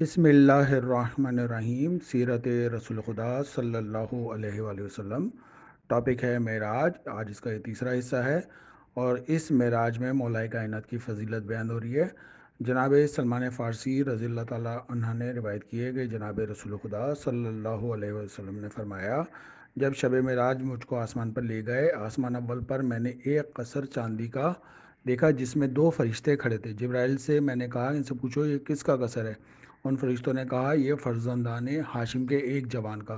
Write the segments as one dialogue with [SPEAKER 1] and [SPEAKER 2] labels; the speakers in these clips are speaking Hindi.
[SPEAKER 1] बिसमीम सीरत रसूल खुदा सल्लल्लाहु अलैहि वसल्लम टॉपिक है मेराज आज इसका ये तीसरा हिस्सा है और इस मेराज में मौलाई कायनत की फजीलत बयान हो रही है जनाब सलमान फ़ारसी रज़ी तह ने रिवायत किए कि जनाब रसूल खुदा सल्लल्लाहु अलैहि वसल्लम ने फरमाया जब शब मेराज मुझको आसमान पर ले गए आसमान अव्वल पर मैंने एक कसर चांदी का देखा जिसमें दो फरिश्ते खड़े थे जब्राइल से मैंने कहा इनसे पूछो ये किसका कसर है उन फरिश्तों ने कहा यह फर्जंदान हाशिम के एक जवान का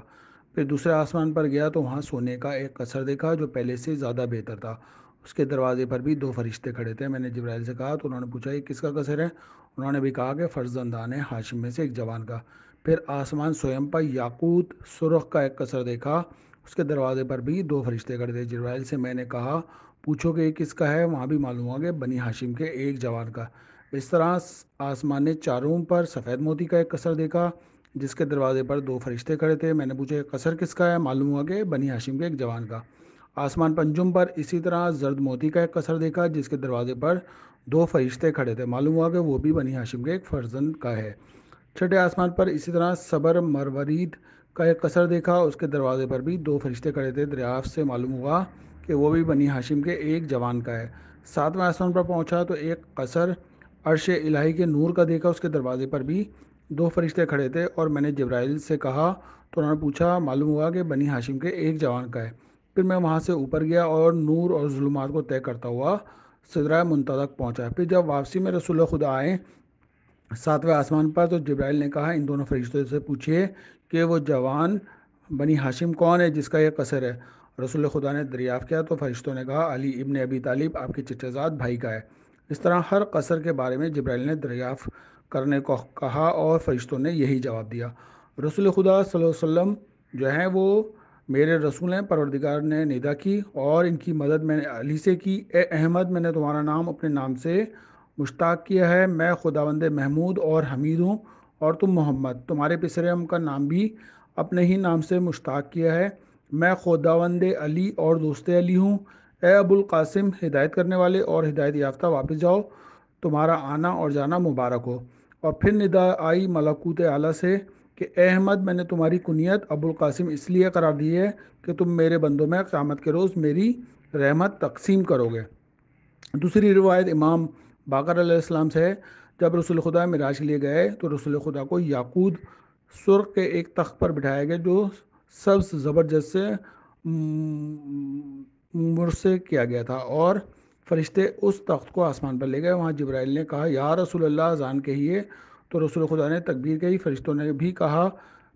[SPEAKER 1] फिर दूसरे आसमान पर गया तो वहाँ सोने का एक कसर देखा जो पहले से ज़्यादा बेहतर था उसके दरवाजे पर भी दो फरिश्ते खड़े थे मैंने जब्राइल से कहा तो उन्होंने पूछा ये किसका कसर है उन्होंने भी कहा कि फर्जंदान हाशिम में से एक जवान का फिर आसमान स्वयं पर याकूत सुरख का एक कसर देखा उसके दरवाजे पर भी दो फरिश्ते खड़े थे जब्राइल से मैंने कहा पूछो कि ये किसका है वहाँ भी मालूम हुआ कि बनी हाशिम के एक जवान का इस तरह आसमान ने चारों पर सफ़ेद मोती का एक कसर देखा जिसके दरवाजे पर दो फरिश्ते खड़े थे मैंने पूछा कसर किसका है मालूम हुआ कि बनी हाशिम के एक जवान का आसमान पंजुम पर इसी तरह जर्द मोती का एक कसर देखा जिसके दरवाजे पर दो फरिश्ते खड़े थे मालूम हुआ कि वो भी बनी हाशिम के एक फर्जन का है छठे आसमान पर इसी तरह सबर मरवरीद का एक कसर देखा उसके दरवाजे पर भी दो फरिश्ते खड़े थे दरियाफ से मालूम हुआ कि वो भी बनी हाशिम के एक जवान का है सातवें आसमान पर पहुंचा तो एक कसर अर्श इलाही के नूर का देखा उसके दरवाजे पर भी दो फरिश्ते खड़े थे और मैंने जब्राइल से कहा तो उन्होंने पूछा मालूम हुआ कि बनी हाशिम के एक जवान का है फिर मैं वहाँ से ऊपर गया और नूर और जुलूमात को तय करता हुआ सदरा मुंतक पहुँचा फिर जब वापसी में रसूल खुदा आए सातवें आसमान पर तो जब्राइल ने कहा इन दोनों फरिश्तों से पूछिए कि वो जवान बनी हाशिम कौन है जिसका यह कसर है रसूल खुदा ने दरियाफ़ किया तो फरिश्तों ने कहा अली इबन अबी तालिब आपके चचाजाद भाई का है इस तरह हर कसर के बारे में जब्राइल ने दरियाफ़ करने को कहा और फरिश्तों ने यही जवाब दिया रसूल खुदा वसम जो हैं वो मेरे रसूल हैं परवरदिगार ने निदा की और इनकी मदद मैंने अली से की ए अहमद मैंने तुम्हारा नाम अपने नाम से मुश्ताक किया है मैं खुदावंद महमूद और हमीद हूँ और तुम मोहम्मद तुम्हारे पिसरे हम का नाम भी अपने ही नाम से मुश्ताक किया है मैं खुदावंद अली और दोस्त अली हूँ ए अबुल कासिम हिदायत करने वाले और हिदायत याफ्ता वापस जाओ तुम्हारा आना और जाना मुबारक हो और फिर निदा आई मलाकूत आला से कि अहमद मैंने तुम्हारी कुनीत अबुल कासिम इसलिए करार दी है कि तुम मेरे बंदों में क़्यामत के रोज़ मेरी रहमत तकसीम करोगे दूसरी रिवायत इमाम बाकर आसमाम से है जब रसुल खुदा मिराज लिए गए तो रसुल खुदा को याकूद सुरख के एक तख्त पर बिठाया गया जो सबसे ज़बरदस्त से मुरसे किया गया था और फरिश्ते उस तख्त को आसमान पर ले गए वहाँ जब्राइल ने कहा या रसूल अल्लाह अजान कहिए तो रसूल खुदा ने तकबीर कही फ़रिश्तों ने भी कहा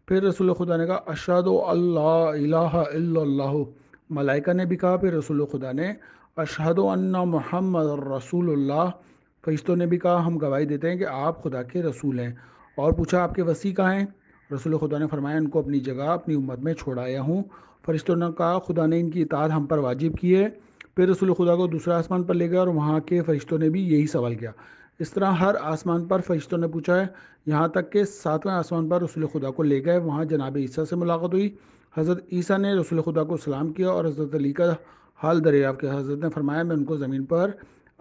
[SPEAKER 1] फिर रसूल खुदा ने कहा अशद अल्लाह मलाइका ने भी कहा फिर रसूल खुदा ने अशहद अन्ना मोहम्मद फरिश्तों ने भी कहा हम गवाही देते हैं कि आप खुदा के रसूल हैं और पूछा आपके वसी कहाँ हैं रसूल खुदा ने फरमाया उनको अपनी जगह अपनी उम्मत में छोड़ाया हूँ फरिश्तों ने कहा खुदा ने इनकी इतात हम पर वाजिब की है फिर रसूल खुदा को दूसरा आसमान पर ले गया और वहाँ के फरिश्तों ने भी यही सवाल किया इस तरह हर आसमान पर फरिश्तों ने पूछा है यहाँ तक कि सातवें आसमान पर रसूल खुदा को ले गए वहाँ जनाब ईसा से मुलाकात हुई हज़रत ईसा ने रसूल खुदा को सलाम किया और हज़रत अली का हाल दरियाफ़ किया हज़रत ने फरमाया मैं उनको ज़मीन पर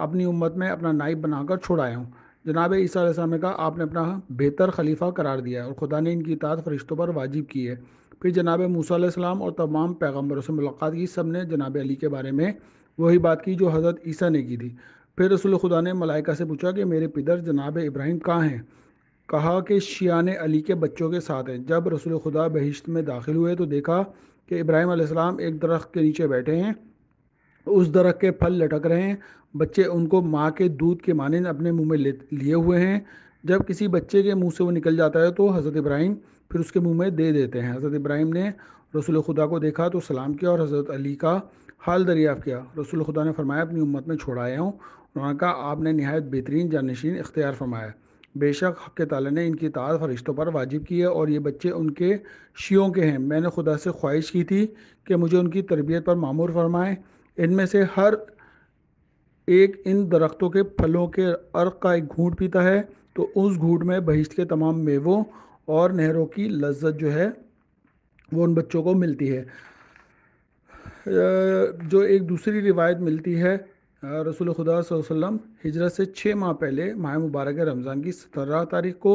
[SPEAKER 1] अपनी उम्मत में अपना नाइब बनाकर छोड़ आया हूँ जनाब ईसी का आपने अपना बेहतर खलीफा करार दिया है और खुदा ने इनकी इतात फरिश्तों पर वाजिब की है फिर जनाब मूसम और तमाम पैगम्बरों से मुलाकात की सब ने जनाब अली के बारे में वही बात की जो हज़रत ईसा ने की थी फिर रसूल खुदा ने मलाइका से पूछा कि मेरे पिदर जनाब इब्राहिम कहाँ हैं कहा कि शियान अली के बच्चों के साथ हैं जब रसूल खुदा बहिश्त में दाखिल हुए तो देखा कि इब्राहिम एक दरख्त के नीचे बैठे हैं उस दरख के फल लटक रहे हैं बच्चे उनको माँ के दूध के माने अपने मुंह में लिए हुए हैं जब किसी बच्चे के मुंह से वो निकल जाता है तो हज़रत इब्राहिम फिर उसके मुंह में दे देते हैं हज़रत इब्राहिम ने रसूल खुदा को देखा तो सलाम किया और हज़रत अली का हाल दरियाफ़ किया रसूल खुदा ने फरमाया अपनी उम्मत में छोड़ाया हूँ उन्होंने कहा आपने नहायत बेहतरीन जानशीन इख्तियार फरमाया बेशक हक ताली ने इनकी तार फरिश्तों पर वाजिब की है और ये बच्चे उनके शियों के हैं मैंने खुदा से ख्वाहिश की थी कि मुझे उनकी तरबियत पर मामूर फरमाएँ इनमें से हर एक इन दरख्तों के फलों के अर्क का एक घूट पीता है तो उस घूट में बहिश्त के तमाम मेवों और नहरों की लज्जत जो है वो उन बच्चों को मिलती है जो एक दूसरी रिवायत मिलती है रसूल खुदा वसम हिजरत से छः माह पहले माह मुबारक रमज़ान की सत्रह तारीख को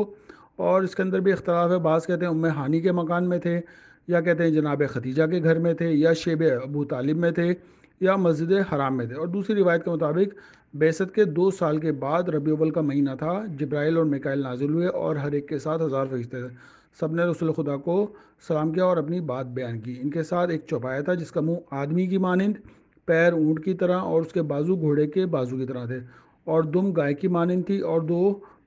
[SPEAKER 1] और इसके अंदर भी इख्तलाफ है बास कहते हैं उम हानी के मकान में थे या कहते हैं जनाब खदीजा के घर में थे या शेब अबू तालिब में थे या मस्जिद हराम में थे और दूसरी रिवायत के मुताबिक बेसत के दो साल के बाद रबी अव्वल का महीना था जब्राइल और मिकाइल नाजिल हुए और हर एक के साथ हज़ार फरिश्ते थे सब ने रसुल खुदा को सलाम किया और अपनी बात बयान की इनके साथ एक चौपाया था जिसका मुंह आदमी की मानंद पैर ऊँट की तरह और उसके बाजू घोड़े के बाजू की तरह थे और दुम गाय की मानंद थी और दो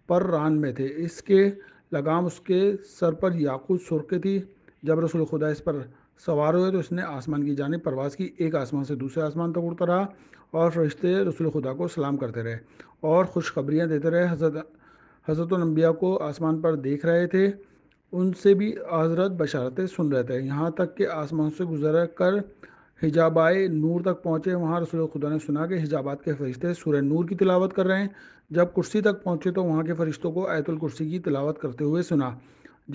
[SPEAKER 1] पर रान में थे इसके लगाम उसके सर पर याकूत सुरके थी जब रसुल खुदा इस पर सवार हुए तो इसने आसमान की जानब प्रवास की एक आसमान से दूसरे आसमान तक उड़ता रहा और फरिश्ते रसूल खुदा को सलाम करते रहे और खुशखबरियाँ देते रहे हजरत हजरत नम्बिया को आसमान पर देख रहे थे उनसे भी हजरत बशारतें सुन रहे थे यहाँ तक कि आसमान से गुजर कर आए नूर तक पहुँचे वहाँ रसूल खुदा ने सुना कि हिजाबात के फरिश्ते सूर्य नूर की तिलावत कर रहे हैं जब कुर्सी तक पहुँचे तो वहाँ के फरिश्तों को आयतुल कुर्सी की तिलावत करते हुए सुना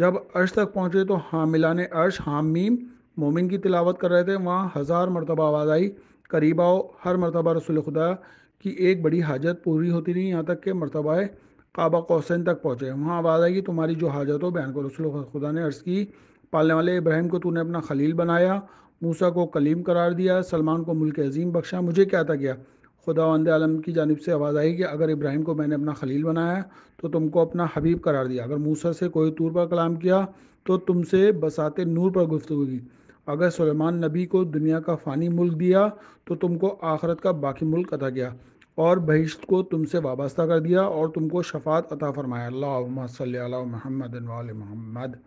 [SPEAKER 1] जब अर्श तक पहुँचे तो हामिला ने अर्श हामीम मोमिन की तिलावत कर रहे थे वहाँ हज़ार मरतबा आवाज़ आई करीब आओ हर मरतबा रसूल खुदा की एक बड़ी हाजत पूरी होती रही यहाँ तक कि मरतबा काबा कौसैन तक पहुँचे वहाँ आवाज़ आई कि तुम्हारी जो हाजत हो बयान को रसूल खुदा ने अर्ज़ की पालने वाले इब्राहिम को तूने अपना खलील बनाया मूसा को कलीम करार दिया सलमान को मुल्क अजीम बख्शा मुझे क्या था गया खुदा वंद आलम की जानब से आवाज़ आई कि अगर इब्राहिम को मैंने अपना खलील बनाया तो तुमको अपना हबीब करार दिया अगर मूसा से कोई तूर पर कलाम किया तो तुमसे बसाते नूर पर गुफ्तु की अगर सलेमान नबी को दुनिया का फ़ानी मुल्क दिया तो तुमको आखरत का बाकी मुल्क अदा किया और बहिश्त को तुमसे वाबस्ता कर दिया और तुमको शफात अता फरमाया अल्लाह महमद महमद